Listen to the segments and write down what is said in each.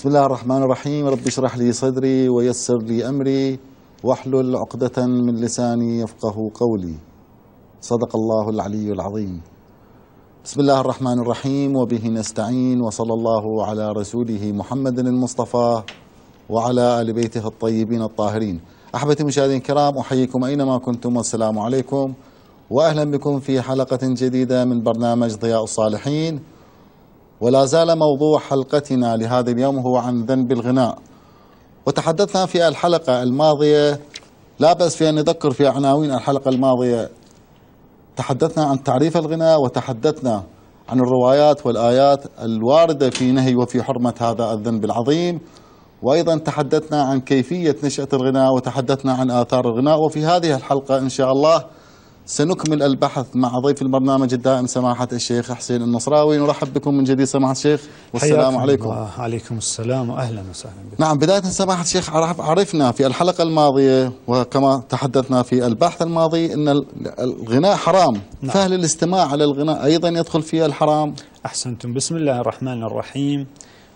بسم الله الرحمن الرحيم رب اشرح لي صدري ويسر لي أمري واحلل عقدة من لساني يفقه قولي صدق الله العلي العظيم بسم الله الرحمن الرحيم وبه نستعين وصلى الله على رسوله محمد المصطفى وعلى آل بيته الطيبين الطاهرين أحبتي المشاهدين الكرام أحييكم أينما كنتم والسلام عليكم وأهلا بكم في حلقة جديدة من برنامج ضياء الصالحين ولا زال موضوع حلقتنا لهذا اليوم هو عن ذنب الغناء وتحدثنا في الحلقة الماضية لا بأس في أن نذكر في عناوين الحلقة الماضية تحدثنا عن تعريف الغناء وتحدثنا عن الروايات والآيات الواردة في نهي وفي حرمة هذا الذنب العظيم وأيضا تحدثنا عن كيفية نشأة الغناء وتحدثنا عن آثار الغناء وفي هذه الحلقة إن شاء الله سنكمل البحث مع ضيف البرنامج الدائم سماحة الشيخ حسين النصراوي نرحب بكم من جديد سماحة الشيخ والسلام عليكم الله. عليكم السلام وأهلا وسهلا بكم نعم بداية سماحة الشيخ عرفنا في الحلقة الماضية وكما تحدثنا في البحث الماضي أن الغناء حرام نعم. فهل الاستماع على الغناء أيضا يدخل فيه الحرام أحسنتم بسم الله الرحمن الرحيم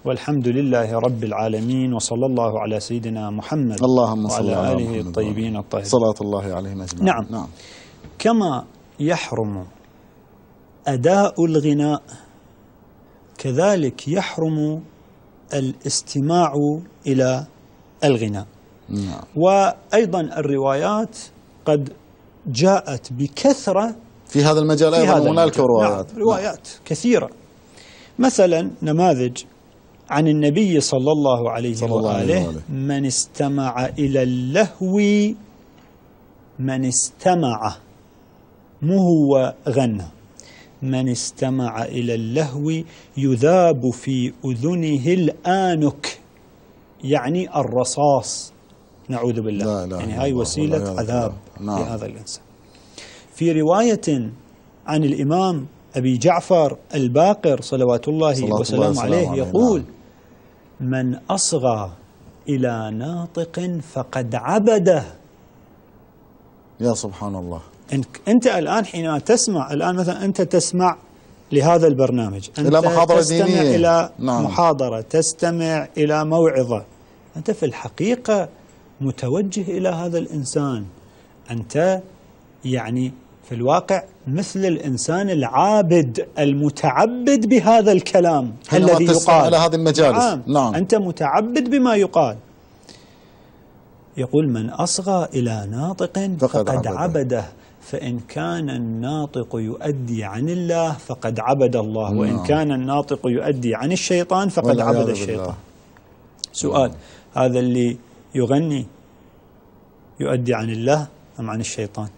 والحمد لله رب العالمين وصلى الله على سيدنا محمد اللهم صل على, على آله الطيبين الطاهرين صلاة الله عليهم أجمعين نعم, نعم. كما يحرم أداء الغناء كذلك يحرم الاستماع إلى الغناء نعم. وأيضا الروايات قد جاءت بكثرة في هذا المجال أيضا هنالك روايات نعم. روايات نعم. كثيرة مثلا نماذج عن النبي صلى الله عليه صلى الله وآله, عليه وآله من استمع إلى اللهو من استمع مو هو غنى من استمع إلى اللهو يذاب في أذنه الآنك يعني الرصاص نعوذ بالله لا لا يعني هاي وسيلة عذاب نعم. لهذا الإنسان في رواية عن الإمام أبي جعفر الباقر صلوات الله صلوات وسلام الله عليه نعم. يقول نعم. من أصغى إلى ناطق فقد عبده يا سبحان الله أنت الآن حينما تسمع الآن مثلا أنت تسمع لهذا البرنامج أنت إلى محاضرة تستمع دينية. إلى نعم. محاضرة تستمع إلى موعظة أنت في الحقيقة متوجه إلى هذا الإنسان أنت يعني في الواقع مثل الإنسان العابد المتعبد بهذا الكلام الذي يقال على هذه المجالس نعم. نعم. أنت متعبد بما يقال يقول من أصغى إلى ناطق فقد, فقد عبده, عبده. فإن كان الناطق يؤدي عن الله فقد عبد الله نعم. وإن كان الناطق يؤدي عن الشيطان فقد عبد الشيطان بالله. سؤال نعم. هذا اللي يغني يؤدي عن الله أم عن الشيطان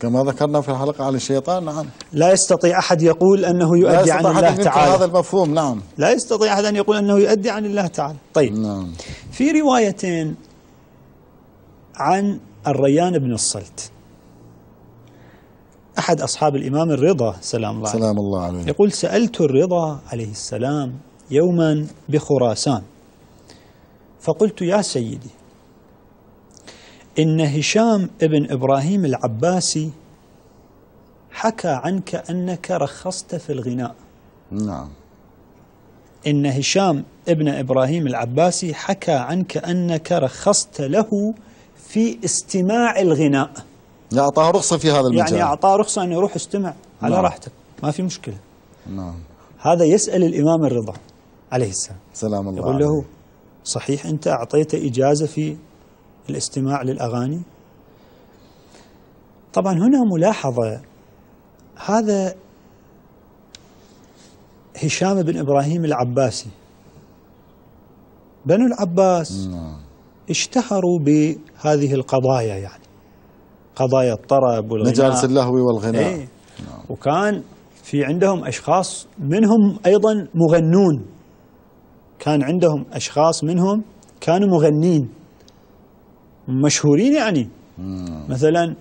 كما ذكرنا في الحلقة عن الشيطان نعم لا يستطيع أحد يقول أنه يؤدي عن الله تعالى هذا المفهوم نعم لا يستطيع أحد أن يقول أنه يؤدي عن الله تعالى طيب نعم. في روايتين عن الريان بن الصلت أحد أصحاب الإمام الرضا سلام الله عليه سلام الله عليه يقول سألت الرضا عليه السلام يوما بخراسان فقلت يا سيدي إن هشام ابن إبراهيم العباسي حكى عنك أنك رخصت في الغناء نعم إن هشام ابن إبراهيم العباسي حكى عنك أنك رخصت له في استماع الغناء اعطاه رخصة في هذا المجال يعني أعطاه رخصة انه يروح استمع على نعم. راحتك ما في مشكلة نعم هذا يسأل الإمام الرضا عليه السلام سلام الله يقول له عليه. صحيح أنت أعطيت إجازة في الاستماع للأغاني طبعا هنا ملاحظة هذا هشام بن إبراهيم العباسي بنو العباس نعم. اشتهروا بهذه القضايا يعني قضايا الطرب والغناء مجالس اللهو والغناء ايه نعم. وكان في عندهم أشخاص منهم أيضا مغنون كان عندهم أشخاص منهم كانوا مغنين مشهورين يعني مثلا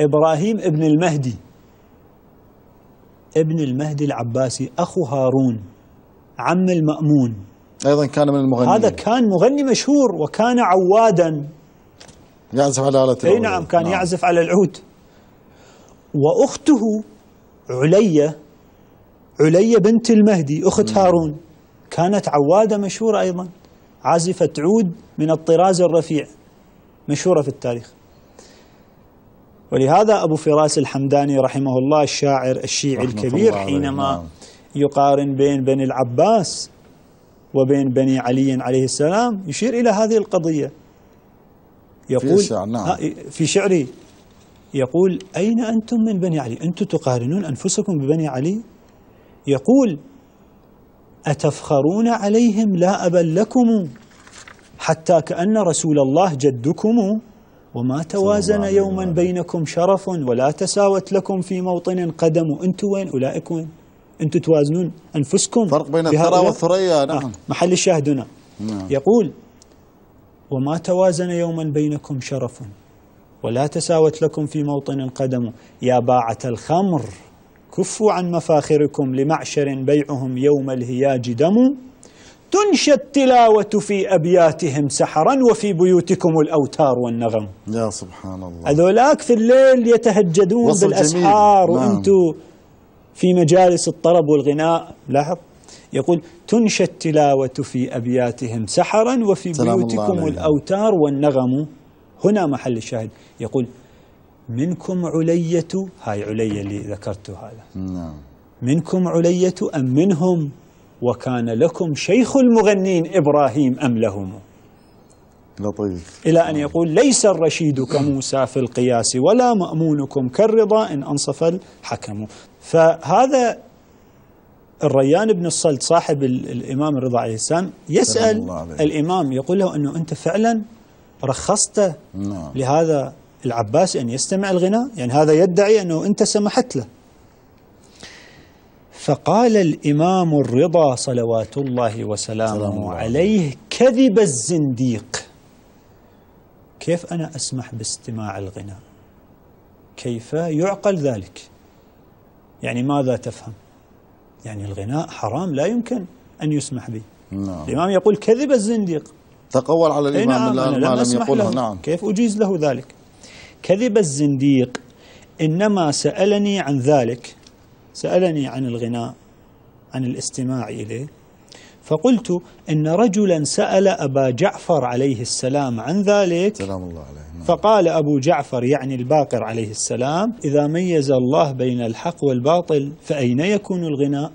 إبراهيم ابن المهدي ابن المهدي العباسي أخو هارون عم المأمون أيضا كان من المغنين هذا كان مغني مشهور وكان عوادا يعزف على آلة العود أي نعم كان نعم. يعزف على العود وأخته عليا عليا بنت المهدي أخت مم. هارون كانت عوادة مشهورة أيضا عازفة عود من الطراز الرفيع مشهورة في التاريخ ولهذا أبو فراس الحمداني رحمه الله الشاعر الشيعي الكبير حينما نعم. يقارن بين بني العباس وبين بني علي عليه السلام يشير إلى هذه القضية يقول في, الشعر نعم. في شعري يقول أين أنتم من بني علي أنتم تقارنون أنفسكم ببني علي يقول أتفخرون عليهم لا أبا لكم حتى كأن رسول الله جدكم وما توازن يوما بينكم شرف ولا تساوت لكم في موطن قدم أنتم وين أولئك وين أنتم توازنون أنفسكم فرق بين الثرى والثريا نعم آه، محل الشاهد هنا نعم. يقول وما توازن يوما بينكم شرف ولا تساوت لكم في موطن قدم يا باعة الخمر كفوا عن مفاخركم لمعشر بيعهم يوم الهياج دم تنشى التلاوة في أبياتهم سحرا وفي بيوتكم الأوتار والنغم يا سبحان الله هذولاك في الليل يتهجدون بالأسحار وأنتم نعم. في مجالس الطرب والغناء لاحظ يقول تنشى التلاوة في أبياتهم سحرا وفي بيوتكم الأوتار والنغم هنا محل الشاهد يقول منكم علية هاي علية اللي ذكرته هذا نعم منكم علية أم منهم وكان لكم شيخ المغنين إبراهيم أم لهم لطيف إلى أن يقول ليس الرشيد كموسى في القياس ولا مأمونكم كالرضا إن أنصف الحكم فهذا الريان بن الصلت صاحب الإمام الرضا عليه السلام يسأل الإمام يقول له أنه أنت فعلا رخصت نعم. لهذا العباس أن يستمع الغناء يعني هذا يدعي أنه أنت سمحت له فقال الإمام الرضا صلوات الله وسلامه عليه كذب الزنديق كيف أنا أسمح باستماع الغناء كيف يعقل ذلك يعني ماذا تفهم يعني الغناء حرام لا يمكن أن يسمح به نعم. الإمام يقول كذب الزنديق تقول على إيه، الإمام نعم الآن ما لم, لم يقوله نعم كيف أجيز له ذلك كذب الزنديق إنما سألني عن ذلك سألني عن الغناء عن الاستماع إليه فقلت إن رجلا سأل أبا جعفر عليه السلام عن ذلك سلام الله عليه نعم. فقال أبو جعفر يعني الباقر عليه السلام إذا ميز الله بين الحق والباطل فأين يكون الغناء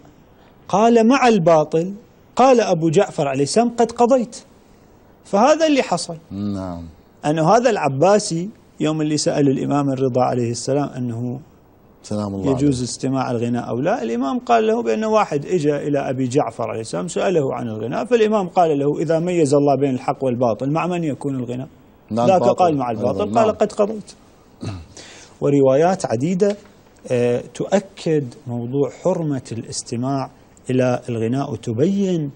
قال مع الباطل قال أبو جعفر عليه السلام قد قضيت فهذا اللي حصل نعم أن هذا العباسي يوم اللي سأل الإمام الرضا عليه السلام أنه سلام الله يجوز عليه. استماع الغناء أو لا الإمام قال له بأن واحد اجى إلى أبي جعفر عليه السلام سأله عن الغناء فالإمام قال له إذا ميز الله بين الحق والباطل مع من يكون الغناء نعم، لا قال مع الباطل قال نعم. قد قضيت وروايات عديدة آه، تؤكد موضوع حرمة الاستماع إلى الغناء وتبين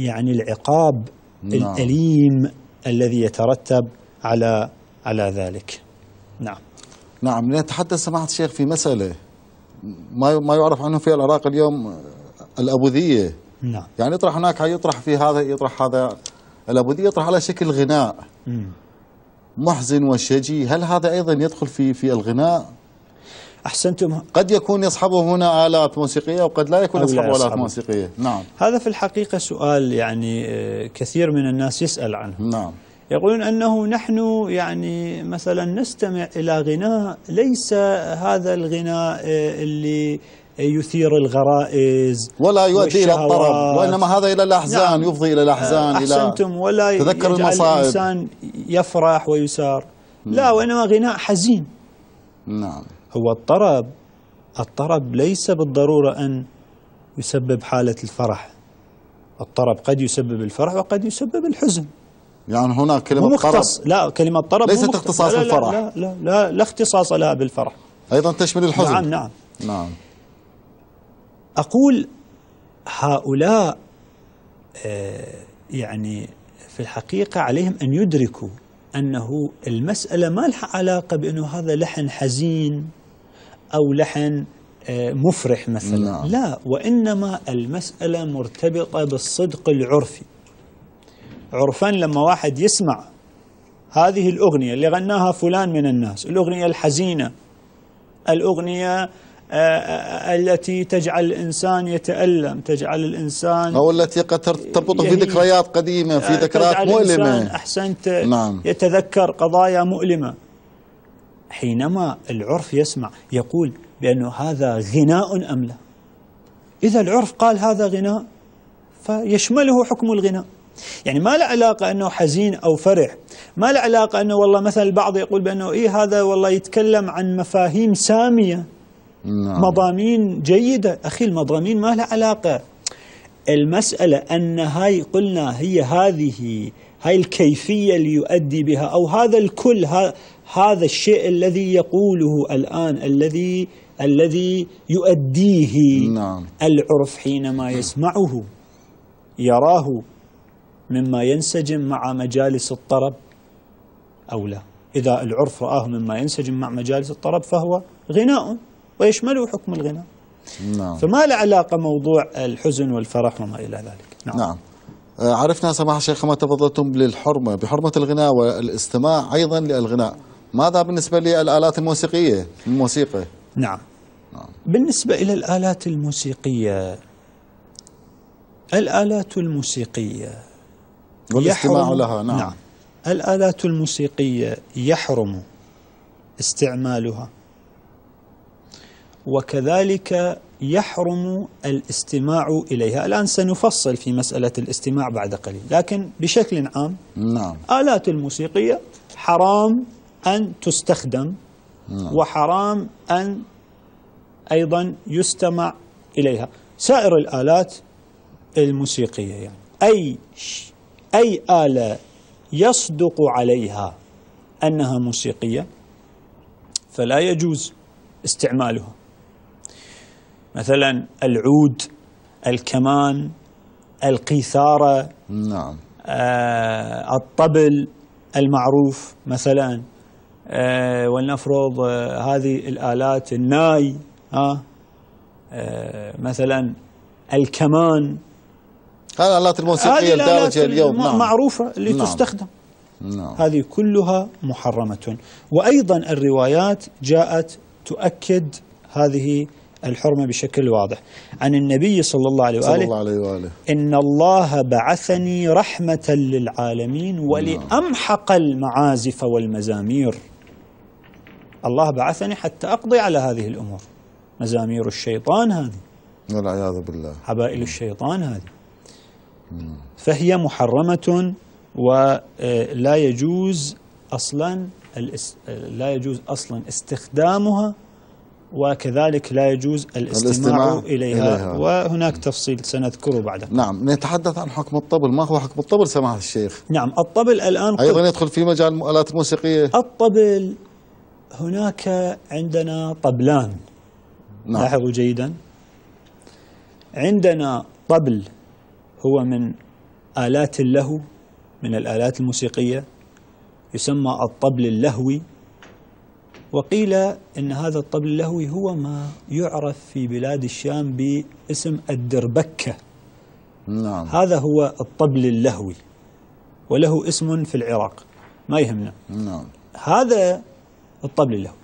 يعني العقاب نعم. الأليم الذي يترتب على على ذلك نعم نعم نتحدث سماحة الشيخ في مسألة ما ما يعرف عنه في العراق اليوم الأبوذية نعم يعني يطرح هناك يطرح في هذا يطرح هذا الأبوذية يطرح على شكل غناء محزن وشجي هل هذا أيضا يدخل في في الغناء أحسنتم قد يكون يصحبه هنا آلات موسيقية وقد لا يكون يصحبه آلات أصحبه. موسيقية نعم هذا في الحقيقة سؤال يعني آه، كثير من الناس يسأل عنه نعم يقولون أنه نحن يعني مثلا نستمع إلى غناء ليس هذا الغناء آه، اللي يثير الغرائز ولا يؤدي الى الطرب وانما هذا الى الاحزان نعم يفضي الى الاحزان احسنتم الى ولا تذكر المصائب الانسان يفرح ويسار لا وانما غناء حزين نعم هو الطرب الطرب ليس بالضروره ان يسبب حاله الفرح الطرب قد يسبب الفرح وقد يسبب الحزن يعني هناك كلمة مختص طرب لا كلمة طرب ليست اختصاص لا بالفرح لا لا, لا لا لا اختصاص لها بالفرح أيضا تشمل الحزن نعم نعم نعم أقول هؤلاء آه، يعني في الحقيقة عليهم أن يدركوا أنه المسألة ما لها علاقة بأنه هذا لحن حزين أو لحن آه، مفرح مثلا نعم. لا وإنما المسألة مرتبطة بالصدق العرفي عرفا لما واحد يسمع هذه الأغنية اللي غناها فلان من الناس الأغنية الحزينة الأغنية آه، آه، آه، التي تجعل الإنسان يتألم تجعل الإنسان أو التي قد تربطه في يعني، ذكريات قديمة في ذكريات مؤلمة أحسنت نعم. يتذكر قضايا مؤلمة حينما العرف يسمع يقول بأنه هذا غناء أم لا إذا العرف قال هذا غناء فيشمله حكم الغناء يعني ما له علاقة أنه حزين أو فرح ما له علاقة أنه والله مثلا البعض يقول بأنه إيه هذا والله يتكلم عن مفاهيم سامية نعم. مضامين جيدة أخي المضامين ما لها علاقة المسألة أن هاي قلنا هي هذه هاي الكيفية اللي يؤدي بها أو هذا الكل هذا الشيء الذي يقوله الآن الذي الذي يؤديه نعم. العرف حينما يسمعه يراه مما ينسجم مع مجالس الطرب أو لا إذا العرف رآه مما ينسجم مع مجالس الطرب فهو غناء ويشمله حكم الغناء نعم. فما له علاقة موضوع الحزن والفرح وما إلى ذلك نعم, نعم. آه، عرفنا سماحة الشيخ ما تفضلتم للحرمة بحرمة الغناء والاستماع أيضا للغناء ماذا بالنسبة للآلات الموسيقية الموسيقى نعم. نعم بالنسبة إلى الآلات الموسيقية الآلات الموسيقية والاستماع لها نعم. نعم الآلات الموسيقية يحرم استعمالها وكذلك يحرم الاستماع إليها الآن سنفصل في مسألة الاستماع بعد قليل لكن بشكل عام نعم. آلات الموسيقية حرام أن تستخدم نعم. وحرام أن أيضا يستمع إليها سائر الآلات الموسيقية يعني أي أي آلة يصدق عليها أنها موسيقية فلا يجوز استعمالها مثلا العود الكمان القيثارة نعم آه الطبل المعروف مثلا آه ولنفرض آه هذه الآلات الناي آه آه مثلا الكمان هذه الآلات الموسيقية الدارجة اليوم نعم. معروفة اللي نعم. تستخدم نعم. هذه كلها محرمة وأيضا الروايات جاءت تؤكد هذه الحرمة بشكل واضح عن النبي صلى الله عليه وآله, صلى الله عليه وآله. إن الله بعثني رحمة للعالمين نعم. ولأمحق المعازف والمزامير الله بعثني حتى أقضي على هذه الأمور مزامير الشيطان هذه والعياذ بالله حبائل الشيطان هذه فهي محرمة ولا آه، يجوز أصلا آه، لا يجوز أصلا استخدامها وكذلك لا يجوز الاستماع, الاستماع إليها, إليها وهناك تفصيل سنذكره بعد نعم نتحدث عن حكم الطبل ما هو حكم الطبل سماحة الشيخ نعم الطبل الآن أيضا يدخل في مجال الآلات الموسيقية الطبل هناك عندنا طبلان نعم. لاحظوا جيدا عندنا طبل هو من آلات اللهو من الآلات الموسيقية يسمى الطبل اللهوي وقيل أن هذا الطبل اللهوي هو ما يعرف في بلاد الشام باسم الدربكة نعم. هذا هو الطبل اللهوي وله اسم في العراق ما يهمنا نعم. هذا الطبل اللهوي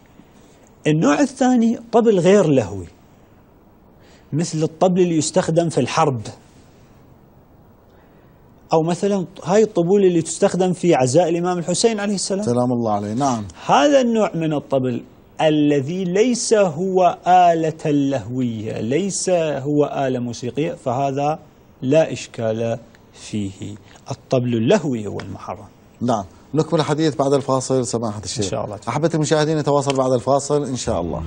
النوع الثاني طبل غير لهوي مثل الطبل اللي يستخدم في الحرب أو مثلا هاي الطبول اللي تستخدم في عزاء الإمام الحسين عليه السلام سلام الله عليه نعم هذا النوع من الطبل الذي ليس هو آلة لهوية ليس هو آلة موسيقية فهذا لا إشكال فيه الطبل اللهوي هو المحرم نعم نكمل الحديث بعد الفاصل سماحة الشيخ إن شاء الله أحبة المشاهدين نتواصل بعد الفاصل إن شاء الله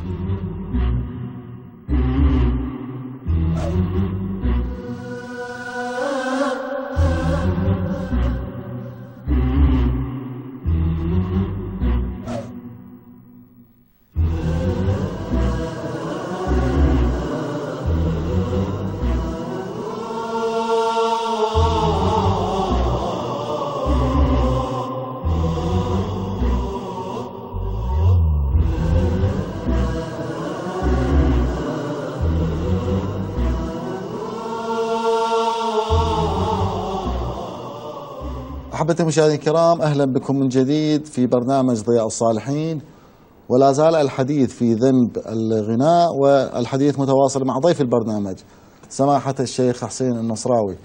أحبتي مشاهدينا الكرام أهلا بكم من جديد في برنامج ضياء الصالحين ولا زال الحديث في ذنب الغناء والحديث متواصل مع ضيف البرنامج سماحة الشيخ حسين النصراوي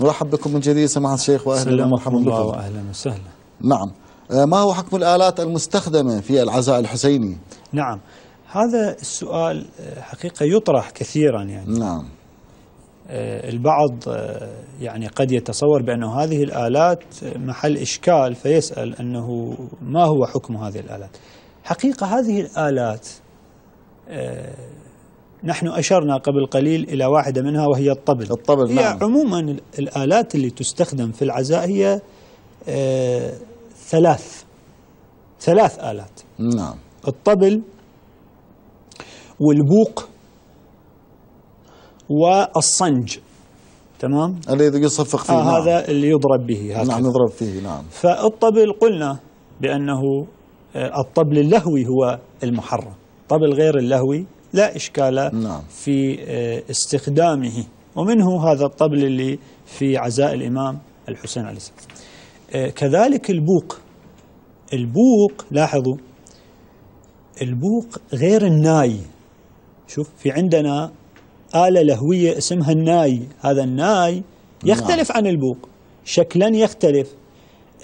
نرحب بكم من جديد سماحة الشيخ وأهلا ومرحبا بكم وأهلا وسهلا نعم آه، ما هو حكم الآلات المستخدمة في العزاء الحسيني؟ نعم هذا السؤال آه، حقيقة يطرح كثيرا يعني نعم آه، البعض آه، يعني قد يتصور بأن هذه الآلات محل إشكال فيسأل أنه ما هو حكم هذه الآلات حقيقة هذه الآلات آه، نحن أشرنا قبل قليل إلى واحدة منها وهي الطبل الطبل هي نعم. عموما الآلات اللي تستخدم في العزاء هي ثلاث ثلاث آلات نعم الطبل والبوق والصنج تمام الذي يصفق فيه آه نعم. هذا اللي يضرب به هكذا. نعم يضرب فيه نعم فالطبل قلنا بأنه آه، الطبل اللهوي هو المحرم طبل غير اللهوي لا إشكال نعم. في آه، استخدامه ومنه هذا الطبل اللي في عزاء الإمام الحسين عليه السلام آه، كذلك البوق البوق لاحظوا البوق غير الناي شوف في عندنا آلة لهوية اسمها الناي هذا الناي نعم. يختلف عن البوق شكلا يختلف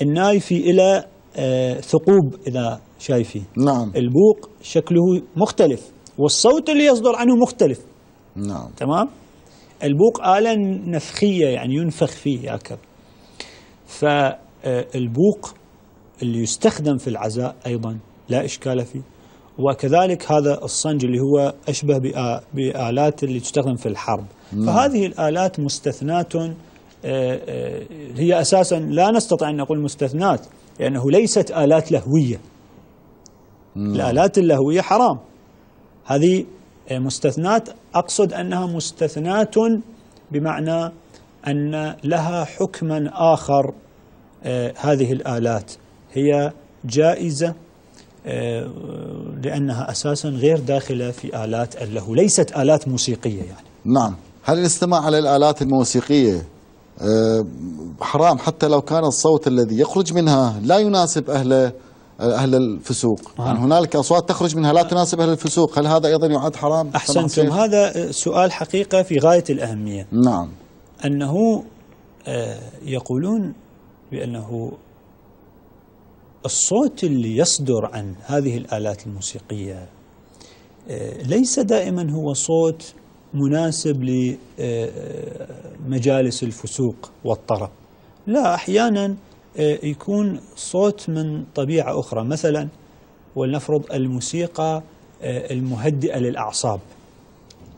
الناي في إلى آه، ثقوب إذا شايفين نعم البوق شكله مختلف والصوت اللي يصدر عنه مختلف نعم تمام البوق آلة نفخية يعني ينفخ فيه ياكل فالبوق آه، اللي يستخدم في العزاء أيضا لا إشكال فيه وكذلك هذا الصنج اللي هو أشبه بآلات اللي تستخدم في الحرب مم. فهذه الآلات مستثنات آه، آه، هي أساسا لا نستطيع أن نقول مستثنات لأنه ليست آلات لهوية مم. الآلات اللهوية حرام هذه آه، مستثنات أقصد أنها مستثنات بمعنى أن لها حكما آخر هذه الآلات هي جائزة آه، لأنها أساسا غير داخلة في آلات اللهو ليست آلات موسيقية يعني نعم هل الاستماع على الآلات الموسيقية آه، حرام حتى لو كان الصوت الذي يخرج منها لا يناسب أهل أهل الفسوق آه. يعني هنالك أصوات تخرج منها لا آه. تناسب أهل الفسوق هل هذا أيضا يعد حرام أحسنتم هذا سؤال حقيقة في غاية الأهمية نعم أنه يقولون بأنه الصوت اللي يصدر عن هذه الآلات الموسيقية آه، ليس دائما هو صوت مناسب لمجالس آه، الفسوق والطرب لا أحيانا آه، يكون صوت من طبيعة أخرى مثلا ولنفرض الموسيقى المهدئة للأعصاب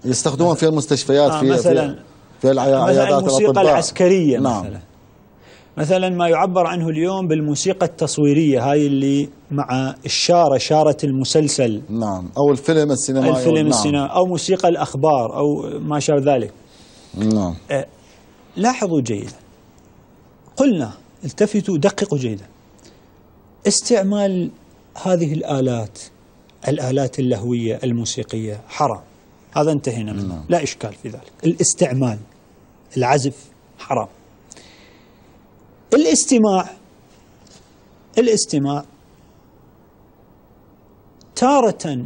يستخدمون في المستشفيات في مثلا في العيادات الموسيقى العسكرية نعم. مثلا مثلا ما يعبر عنه اليوم بالموسيقى التصويرية هاي اللي مع الشارة شارة المسلسل نعم أو الفيلم السينمائي الفيلم نعم. السينمائي أو موسيقى الأخبار أو ما شابه ذلك نعم أه لاحظوا جيدا قلنا التفتوا دققوا جيدا استعمال هذه الآلات الآلات اللهوية الموسيقية حرام هذا انتهينا منه نعم. لا إشكال في ذلك الاستعمال العزف حرام الاستماع الاستماع تارة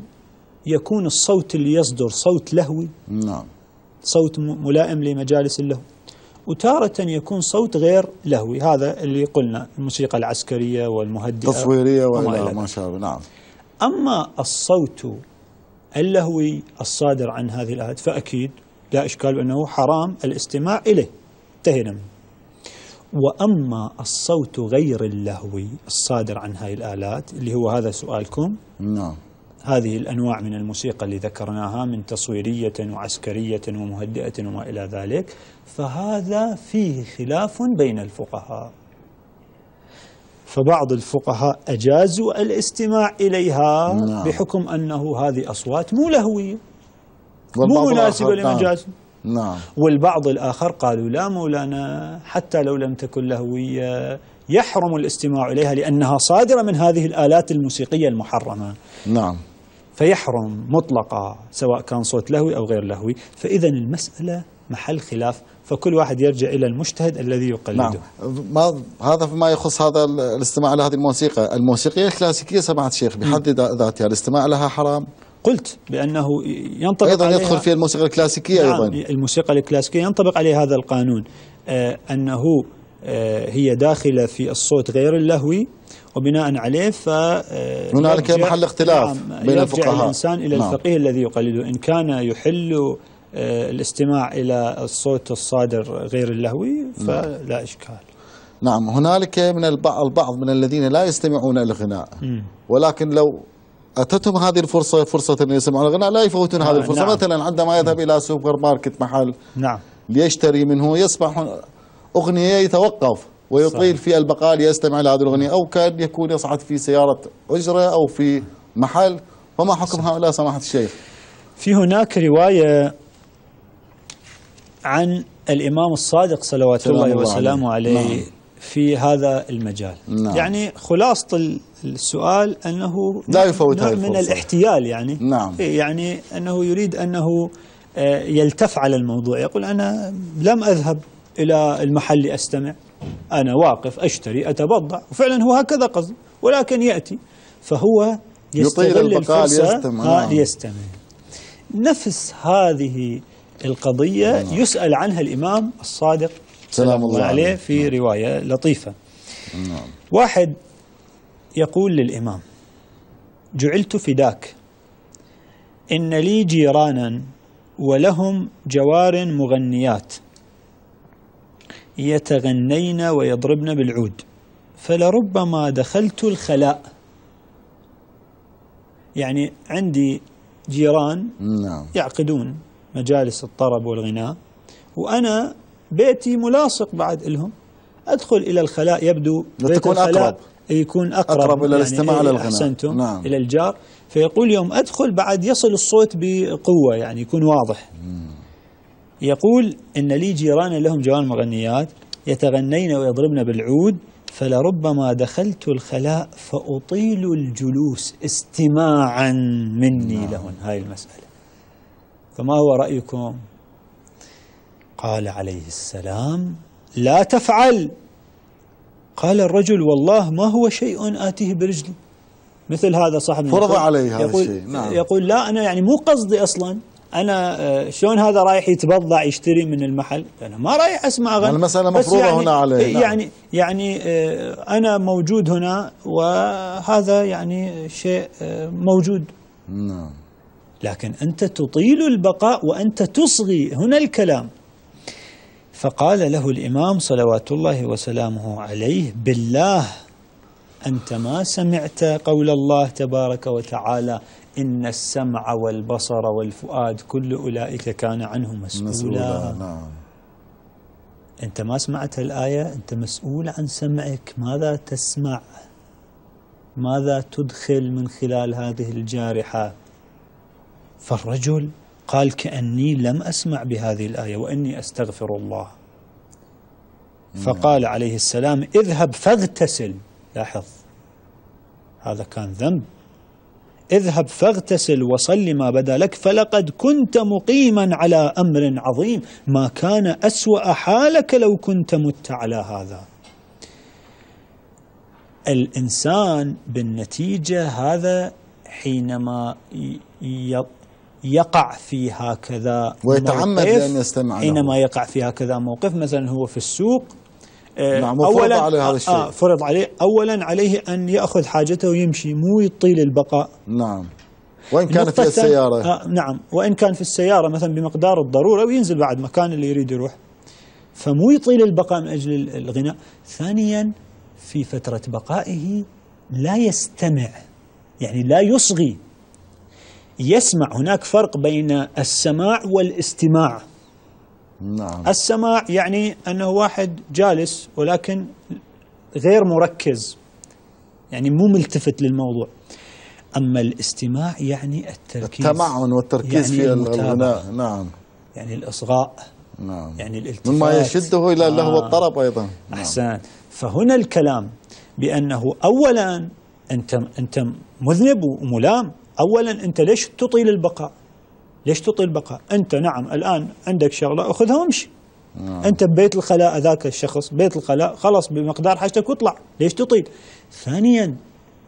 يكون الصوت اللي يصدر صوت لهوي نعم صوت ملائم لمجالس اللهو وتارة يكون صوت غير لهوي هذا اللي قلنا الموسيقى العسكرية والمهدئة تصويرية وما ما شاء الله نعم أما الصوت اللهوي الصادر عن هذه الآلات فأكيد لا إشكال أنه حرام الاستماع إليه انتهينا منه وأما الصوت غير اللهوي الصادر عن هذه الآلات اللي هو هذا سؤالكم نعم هذه الأنواع من الموسيقى اللي ذكرناها من تصويرية وعسكرية ومهدئة وما إلى ذلك فهذا فيه خلاف بين الفقهاء فبعض الفقهاء أجازوا الاستماع إليها نعم. بحكم أنه هذه أصوات مو لهوية مو مناسبة نعم. لمجاز نعم والبعض الآخر قالوا لا مولانا حتى لو لم تكن لهوية يحرم الاستماع إليها لأنها صادرة من هذه الآلات الموسيقية المحرمة نعم فيحرم مطلقة سواء كان صوت لهوي أو غير لهوي فإذا المسألة محل خلاف فكل واحد يرجع إلى المجتهد الذي يقلده نعم. ما هذا فيما يخص هذا الاستماع لهذه الموسيقى الموسيقية الكلاسيكية سمعت شيخ بحد ذاتها الاستماع لها حرام قلت بأنه ينطبق أيضا يدخل في الموسيقى الكلاسيكية نعم، أيضا الموسيقى الكلاسيكية ينطبق عليه هذا القانون آه، أنه آه، هي داخلة في الصوت غير اللهوي وبناء عليه ف آه، هنالك محل اختلاف نعم، بين الفقهاء الإنسان إلى نعم. الفقيه الذي يقلده إن كان يحل الاستماع إلى الصوت الصادر غير اللهوي فلا نعم. إشكال نعم هنالك من البعض من الذين لا يستمعون إلى الغناء ولكن لو أتتهم هذه الفرصة فرصة أن يسمعون الغناء لا يفوتون هذه آه، الفرصة نعم. مثلا عندما يذهب إلى سوبر ماركت محل نعم. ليشتري منه يسمع أغنية يتوقف ويطيل في البقاء ليستمع إلى هذه الأغنية أو كان يكون يصعد في سيارة أجرة أو في محل فما حكم هؤلاء سماحة الشيخ في هناك رواية عن الإمام الصادق صلوات الله, الله وسلامه عليه, عليه نعم. في هذا المجال نعم. يعني خلاصة السؤال أنه لا يفوت نوع من الاحتيال يعني نعم. إيه، يعني أنه يريد أنه آه، يلتف على الموضوع يقول أنا لم أذهب إلى المحل أستمع أنا واقف أشتري أتبضع وفعلا هو هكذا قصد ولكن يأتي فهو يستغل الفرصة يستمع. آه، نعم. يستمع نفس هذه القضية نعم. يسأل عنها الإمام الصادق سلام الله عليه في نعم. رواية لطيفة نعم. واحد يقول للإمام جعلت فداك إن لي جيرانا ولهم جوار مغنيات يتغنين ويضربن بالعود فلربما دخلت الخلاء يعني عندي جيران نعم. يعقدون مجالس الطرب والغناء وأنا بيتي ملاصق بعد لهم أدخل إلى الخلاء يبدو بيت تكون الخلاء أقرب يكون أقرب, أقرب إلى يعني الاستماع يعني إيه، للغناء أحسنتم نعم. إلى الجار فيقول يوم أدخل بعد يصل الصوت بقوة يعني يكون واضح مم. يقول إن لي جيران لهم جوان مغنيات يتغنين ويضربن بالعود فلربما دخلت الخلاء فأطيل الجلوس استماعا مني نعم. لهن هاي المسألة فما هو رأيكم قال عليه السلام لا تفعل قال الرجل والله ما هو شيء آتيه برجلي مثل هذا صاحب فرض عليه هذا الشيء نعم. يقول لا أنا يعني مو قصدي أصلا أنا آه، شلون هذا رايح يتبضع يشتري من المحل أنا ما رايح أسمع أغاني يعني المسألة مفروضة يعني هنا عليه إيه، نعم. يعني يعني آه، أنا موجود هنا وهذا يعني شيء آه، موجود نعم لكن أنت تطيل البقاء وأنت تصغي هنا الكلام فقال له الإمام صلوات الله وسلامه عليه بالله أنت ما سمعت قول الله تبارك وتعالى إن السمع والبصر والفؤاد كل أولئك كان عنه مسؤولا, مسؤولا نعم. أنت ما سمعت الآية أنت مسؤول عن سمعك ماذا تسمع ماذا تدخل من خلال هذه الجارحة فالرجل قال كأني لم أسمع بهذه الآية وإني أستغفر الله فقال عليه السلام اذهب فاغتسل لاحظ هذا كان ذنب اذهب فاغتسل وصل ما بدا لك فلقد كنت مقيما على أمر عظيم ما كان أسوأ حالك لو كنت مت على هذا الإنسان بالنتيجة هذا حينما يقع في هكذا ويتعمد أن يستمع له حينما يقع في هكذا موقف مثلا هو في السوق آه، نعم أولا عليه هذا آه، الشيء آه فرض عليه أولا عليه أن يأخذ حاجته ويمشي مو يطيل البقاء نعم وإن كان في السيارة آه نعم وإن كان في السيارة مثلا بمقدار الضرورة وينزل بعد مكان اللي يريد يروح فمو يطيل البقاء من أجل الغناء ثانيا في فترة بقائه لا يستمع يعني لا يصغي يسمع هناك فرق بين السماع والاستماع نعم. السماع يعني أنه واحد جالس ولكن غير مركز يعني مو ملتفت للموضوع أما الاستماع يعني التركيز التمعن والتركيز يعني في الغناء نعم يعني الإصغاء نعم يعني الالتفات مما يشده إلى اللهو آه الطرب أيضا نعم. أحسن فهنا الكلام بأنه أولا أنت, أنت مذنب وملام أولا أنت ليش تطيل البقاء ليش تطيل البقاء أنت نعم الآن عندك شغلة أخذها وامشي آه. أنت ببيت الخلاء ذاك الشخص بيت الخلاء خلص بمقدار حاجتك واطلع ليش تطيل ثانيا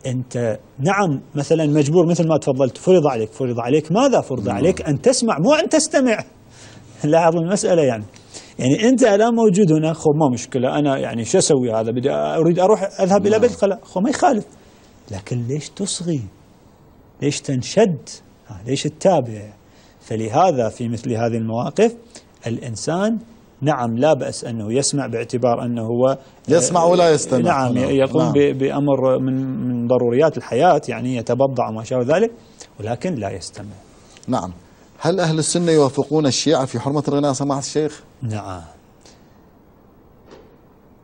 أنت نعم مثلا مجبور مثل ما تفضلت فرض عليك فرض عليك ماذا فرض آه. عليك أن تسمع مو أن تستمع لاحظ المسألة يعني يعني انت الان موجود هنا خو ما مشكله انا يعني شو اسوي هذا بدي اريد اروح اذهب الى نعم. بيت الخلاء خو ما يخالف لكن ليش تصغي ليش تنشد آه، ليش التابع فلهذا في مثل هذه المواقف الإنسان نعم لا بأس أنه يسمع باعتبار أنه هو آه، يسمع ولا يستمع نعم, نعم. يقوم نعم. بأمر من, من ضروريات الحياة يعني يتبضع وما شابه ذلك ولكن لا يستمع نعم هل أهل السنة يوافقون الشيعة في حرمة الغناء سماحة الشيخ؟ نعم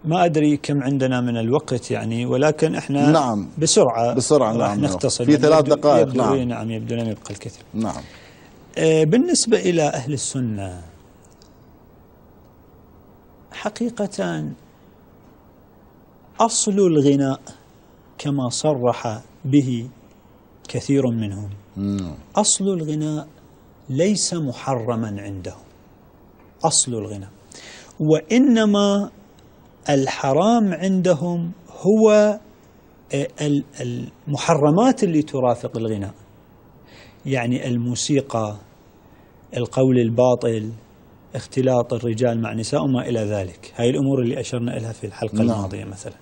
ما ادري كم عندنا من الوقت يعني ولكن احنا نعم بسرعه بسرعه راح نعم نختصر في ثلاث دقائق يبدو نعم نعم يبدو لم يبقى الكثير نعم آه، بالنسبه الى اهل السنه حقيقه اصل الغناء كما صرح به كثير منهم نعم. اصل الغناء ليس محرما عندهم اصل الغناء وانما الحرام عندهم هو آه، المحرمات اللي ترافق الغناء يعني الموسيقى القول الباطل اختلاط الرجال مع نساء وما إلى ذلك هاي الأمور اللي أشرنا إليها في الحلقة نعم. الماضية مثلا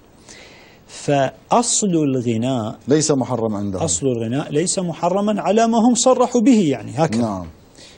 فأصل الغناء ليس محرم عندهم أصل الغناء ليس محرما على ما هم صرحوا به يعني هكذا نعم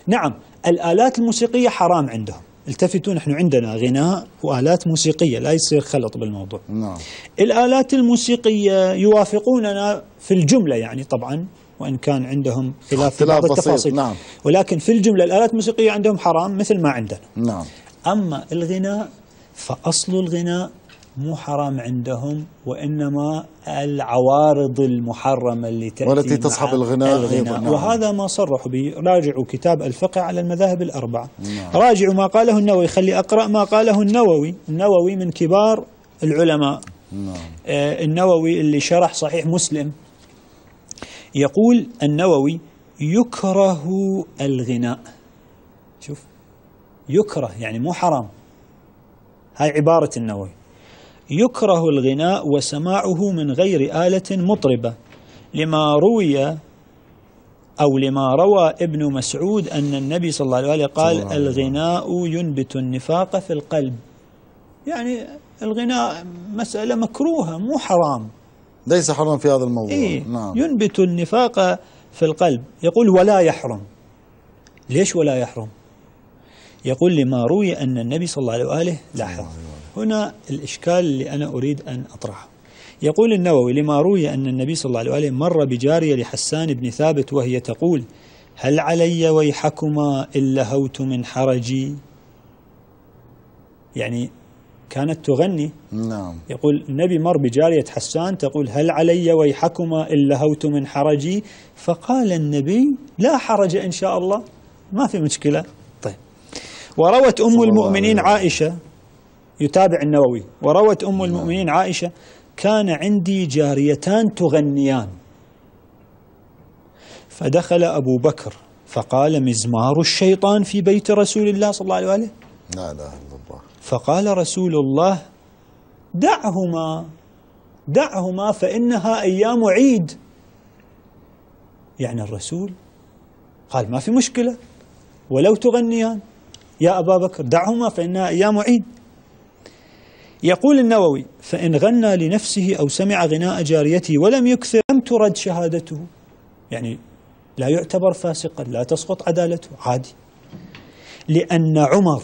نعم الآلات الموسيقية حرام عندهم التفتوا نحن عندنا غناء والات موسيقيه لا يصير خلط بالموضوع. نعم. الالات الموسيقيه يوافقوننا في الجمله يعني طبعا وان كان عندهم خلاف في بعض التفاصيل نعم. ولكن في الجمله الالات الموسيقيه عندهم حرام مثل ما عندنا. نعم. اما الغناء فاصل الغناء مو حرام عندهم وانما العوارض المحرمه اللي تاتي والتي تصحب الغناء, الغناء نعم. وهذا ما صرحوا به راجعوا كتاب الفقه على المذاهب الاربعه نعم. راجعوا ما قاله النووي خلي اقرا ما قاله النووي النووي من كبار العلماء نعم. آه النووي اللي شرح صحيح مسلم يقول النووي يكره الغناء شوف يكره يعني مو حرام هاي عبارة النووي يكره الغناء وسماعه من غير آلة مطربة لما روي أو لما روى ابن مسعود أن النبي صلى الله عليه وآله قال الغناء ينبت النفاق في القلب يعني الغناء مسألة مكروهة مو حرام ليس حرام في هذا الموضوع إيه؟ نعم. ينبت النفاق في القلب يقول ولا يحرم ليش ولا يحرم يقول لما روي أن النبي صلى الله عليه وآله لاحظ هنا الإشكال اللي أنا أريد أن أطرحه يقول النووي لما روي أن النبي صلى الله عليه وآله مر بجارية لحسان بن ثابت وهي تقول هل علي ويحكما إن لهوت من حرجي يعني كانت تغني نعم يقول النبي مر بجارية حسان تقول هل علي ويحكما إن لهوت من حرجي فقال النبي لا حرج إن شاء الله ما في مشكلة طيب وروت أم المؤمنين عائشة يتابع النووي وروت أم المؤمنين عائشة كان عندي جاريتان تغنيان فدخل أبو بكر فقال مزمار الشيطان في بيت رسول الله صلى الله عليه وآله لا إله إلا الله فقال رسول الله دعهما دعهما فإنها أيام عيد يعني الرسول قال ما في مشكلة ولو تغنيان يا أبا بكر دعهما فإنها أيام عيد يقول النووي فإن غنى لنفسه أو سمع غناء جاريته ولم يكثر لم ترد شهادته يعني لا يعتبر فاسقا لا تسقط عدالته عادي لأن عمر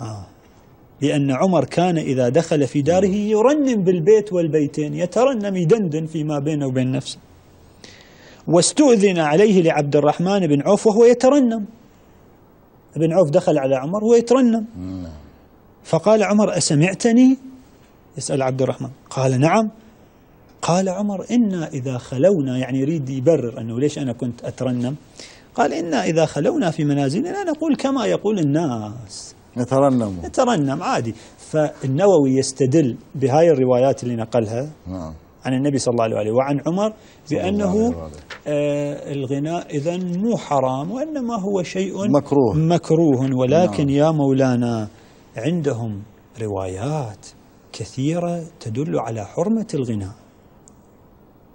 آه لأن عمر كان إذا دخل في داره يرنم بالبيت والبيتين يترنم يدندن فيما بينه وبين نفسه واستؤذن عليه لعبد الرحمن بن عوف وهو يترنم ابن عوف دخل على عمر وهو يترنم فقال عمر أسمعتني يسأل عبد الرحمن قال نعم قال عمر إنا إذا خلونا يعني يريد يبرر أنه ليش أنا كنت أترنم قال إنا إذا خلونا في منازلنا نقول كما يقول الناس نترنم نترنم عادي فالنووي يستدل بهاي الروايات اللي نقلها نعم عن النبي صلى الله عليه وآله وعن عمر بأنه آه الغناء إذا مو حرام وإنما هو شيء مكروه مكروه ولكن نعم. يا مولانا عندهم روايات كثيرة تدل على حرمة الغناء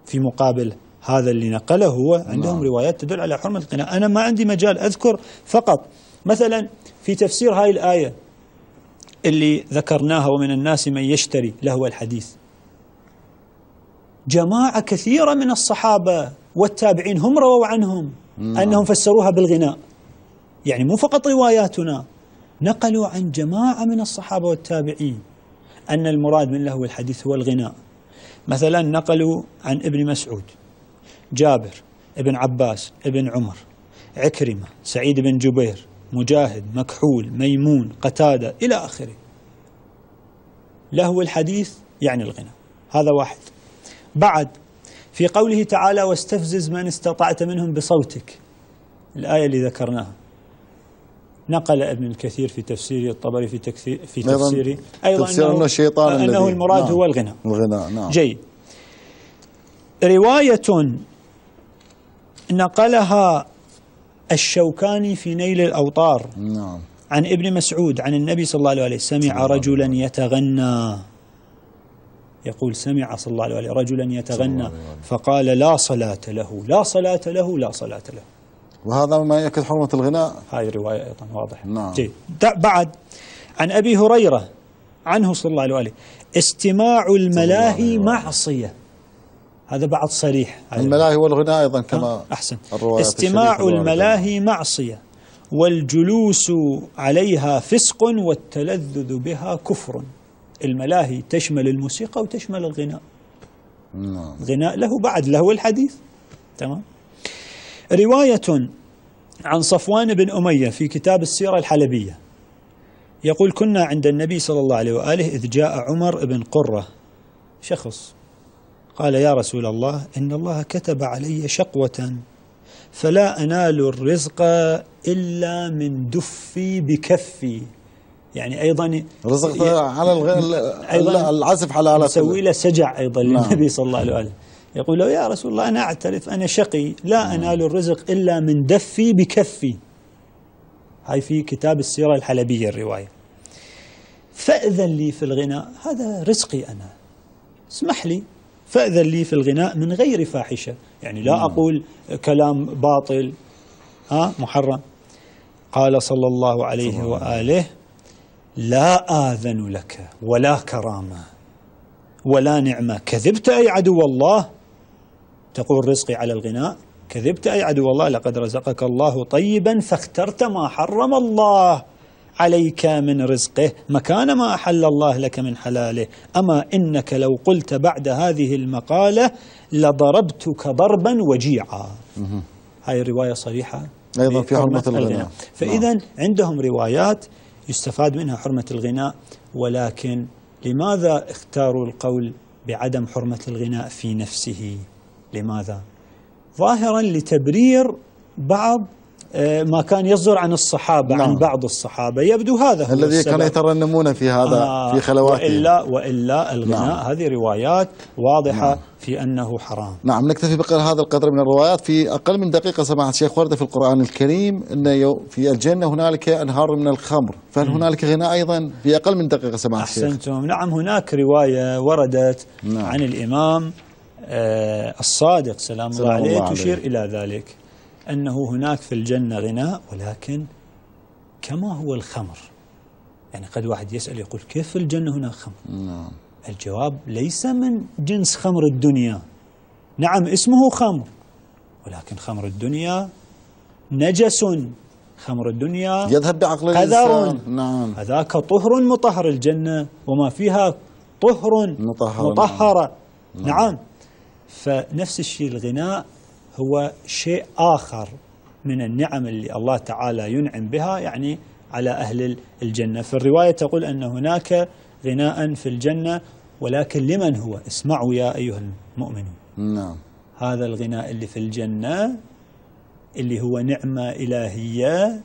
في مقابل هذا اللي نقله هو عندهم نعم. روايات تدل على حرمة الغناء أنا ما عندي مجال أذكر فقط مثلا في تفسير هاي الآية اللي ذكرناها ومن الناس من يشتري لهو الحديث جماعة كثيرة من الصحابة والتابعين هم رووا عنهم نعم. أنهم فسروها بالغناء يعني مو فقط رواياتنا نقلوا عن جماعة من الصحابة والتابعين أن المراد من لهو الحديث هو الغناء مثلا نقلوا عن ابن مسعود جابر ابن عباس ابن عمر عكرمة سعيد بن جبير مجاهد مكحول ميمون قتادة إلى آخره لهو الحديث يعني الغنى هذا واحد بعد في قوله تعالى واستفزز من استطعت منهم بصوتك الآية اللي ذكرناها نقل ابن الكثير في تفسيره الطبري في تكثير في تفسيره أيضا تفسير أنه, الشيطان أنه الذي المراد نعم هو الغنى الغنى نعم جيد رواية نقلها الشوكاني في نيل الأوطار نعم عن ابن مسعود عن النبي صلى الله عليه وسلم سمع رجلا يتغنى يقول سمع صلى الله عليه وسلم رجلا يتغنى فقال لا صلاة له لا صلاة له لا صلاة له وهذا ما يؤكد حرمة الغناء هذه رواية أيضا واضحة نعم جيد بعد عن أبي هريرة عنه صلى الله عليه وآله استماع الملاهي معصية هذا بعد صريح الملاهي والغناء أيضا كما آه، أحسن استماع الملاهي معصية والجلوس عليها فسق والتلذذ بها كفر الملاهي تشمل الموسيقى وتشمل الغناء نعم غناء له بعد له الحديث تمام رواية عن صفوان بن أمية في كتاب السيرة الحلبية يقول كنا عند النبي صلى الله عليه وآله إذ جاء عمر بن قرة شخص قال يا رسول الله إن الله كتب علي شقوة فلا أنال الرزق إلا من دفي بكفي يعني أيضا رزق على الغ... أيضا العزف على سوي له سجع أيضا نعم. للنبي صلى الله عليه وآله يقول له يا رسول الله أنا أعترف أنا شقي لا أنال نعم. الرزق إلا من دفي بكفي هاي في كتاب السيرة الحلبية الرواية فأذن لي في الغناء هذا رزقي أنا اسمح لي فأذن لي في الغناء من غير فاحشة يعني لا نعم. أقول كلام باطل ها محرم قال صلى الله عليه وآله لا آذن لك ولا كرامة ولا نعمة كذبت أي عدو الله تقول رزقي على الغناء كذبت أي عدو الله لقد رزقك الله طيبا فاخترت ما حرم الله عليك من رزقه مكان ما أحل الله لك من حلاله أما إنك لو قلت بعد هذه المقالة لضربتك ضربا وجيعا هاي الرواية صريحة أيضا في حرمة الغناء, الغناء. نعم. فإذا نعم. عندهم روايات يستفاد منها حرمة الغناء ولكن لماذا اختاروا القول بعدم حرمة الغناء في نفسه لماذا؟ ظاهرا لتبرير بعض آه، ما كان يصدر عن الصحابة نعم. عن بعض الصحابة يبدو هذا هو الذي كانوا يترنمون في هذا آه في خلواتهم وإلا, وإلا الغناء نعم. هذه روايات واضحة نعم. في أنه حرام نعم نكتفي بقدر هذا القدر من الروايات في أقل من دقيقة سماحة الشيخ وردة في القرآن الكريم أن في الجنة هنالك أنهار من الخمر فهل هنالك غناء أيضا في أقل من دقيقة سماحة الشيخ أحسنتم نعم هناك رواية وردت نعم. عن الإمام آه، الصادق سلام, سلام الله عليه, الله عليه تشير إلى ذلك أنه هناك في الجنة غناء ولكن كما هو الخمر يعني قد واحد يسأل يقول كيف في الجنة هناك خمر نعم. الجواب ليس من جنس خمر الدنيا نعم اسمه خمر ولكن خمر الدنيا نجس خمر الدنيا يذهب بعقل الإنسان نعم هذاك طهر مطهر الجنة وما فيها طهر مطهرة, نعم, نعم, نعم. فنفس الشيء الغناء هو شيء آخر من النعم اللي الله تعالى ينعم بها يعني على أهل الجنة فالرواية تقول أن هناك غناء في الجنة ولكن لمن هو اسمعوا يا أيها المؤمنون نعم هذا الغناء اللي في الجنة اللي هو نعمة إلهية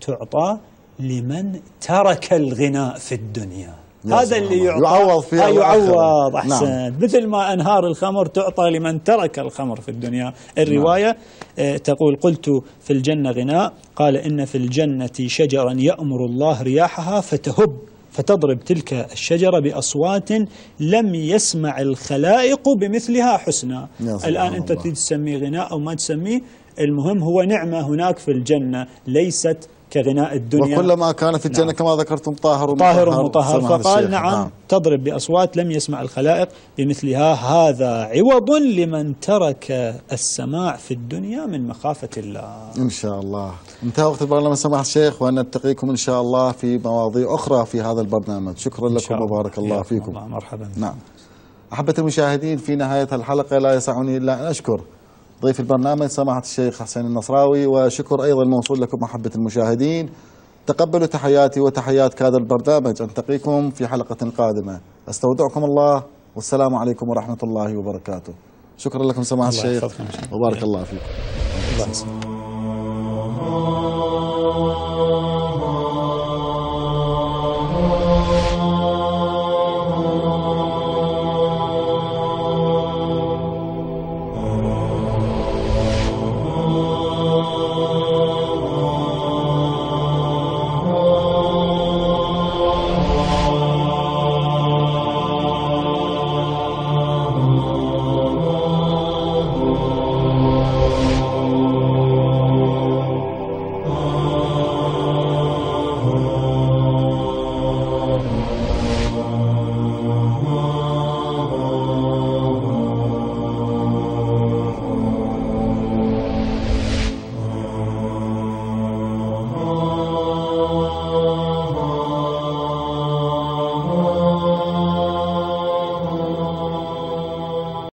تعطى لمن ترك الغناء في الدنيا هذا اللي يعطى يعوض فيها يعوض احسنت نعم. مثل ما انهار الخمر تعطى لمن ترك الخمر في الدنيا نعم. الروايه نعم. تقول قلت في الجنه غناء قال ان في الجنه شجرا يامر الله رياحها فتهب فتضرب تلك الشجرة بأصوات لم يسمع الخلائق بمثلها حسنا الآن أنت تسميه غناء أو ما تسميه المهم هو نعمة هناك في الجنة ليست كغناء الدنيا وكلما كانت نعم. الجنة نعم كما ذكرتم طاهر ومطهر طاهر ومطهر فقال نعم, نعم تضرب بأصوات لم يسمع الخلائق بمثلها هذا عوض لمن ترك السماع في الدنيا من مخافة الله إن شاء الله انتهى وقت البرنامج سماحة الشيخ ونلتقيكم إن شاء الله في مواضيع أخرى في هذا البرنامج شكرا لكم وبارك الله فيكم الله مرحبا نعم أحبة المشاهدين في نهاية الحلقة لا يسعني إلا أن أشكر ضيف البرنامج سماحة الشيخ حسين النصراوي وشكر أيضا موصول لكم أحبة المشاهدين تقبلوا تحياتي وتحيات هذا البرنامج أنتقيكم في حلقة قادمة أستودعكم الله والسلام عليكم ورحمة الله وبركاته شكرا لكم سماحة الشيخ وبارك الله فيكم الله